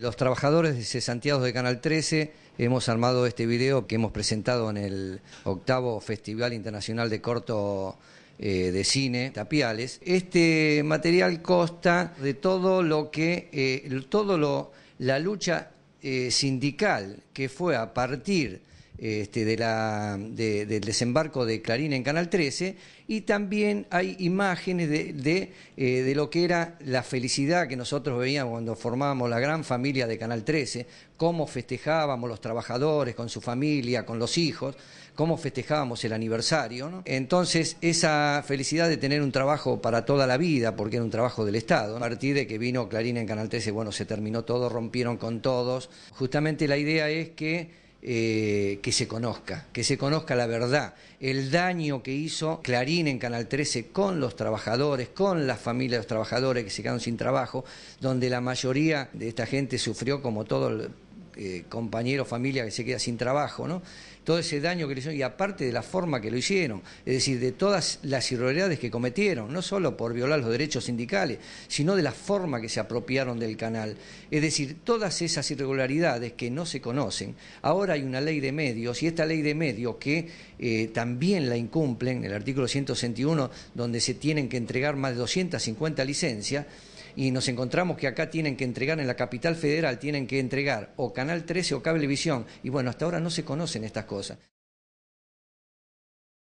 Los trabajadores de Santiago de Canal 13 hemos armado este video que hemos presentado en el octavo Festival Internacional de Corto eh, de Cine, Tapiales. Este material consta de todo lo que, eh, todo lo, la lucha eh, sindical que fue a partir este, de la, del desembarco de Clarín en Canal 13, y también hay imágenes eh, de, lo que era la felicidad que nosotros veíamos cuando formábamos la gran familia de Canal 13, cómo festejábamos los trabajadores con su familia, con los hijos, cómo festejábamos el aniversario. Entonces, esa felicidad de tener un trabajo para toda la vida, porque era un trabajo del Estado, a partir de que vino Clarín en Canal 13, bueno, se terminó todo, rompieron con todos. Justamente la idea es que eh, que se conozca, que se conozca la verdad, el daño que hizo Clarín en Canal 13 con los trabajadores, con las familias de los trabajadores que se quedaron sin trabajo, donde la mayoría de esta gente sufrió como todo el eh, compañero, familia que se queda sin trabajo, ¿no? Todo ese daño que le hicieron, y aparte de la forma que lo hicieron, es decir, de todas las irregularidades que cometieron, no solo por violar los derechos sindicales, sino de la forma que se apropiaron del canal. Es decir, todas esas irregularidades que no se conocen, ahora hay una ley de medios, y esta ley de medios que eh, también la incumplen, el artículo 161, donde se tienen que entregar más de 250 licencias, y nos encontramos que acá tienen que entregar en la capital federal, tienen que entregar o Canal 13 o Cablevisión. Y bueno, hasta ahora no se conocen estas cosas.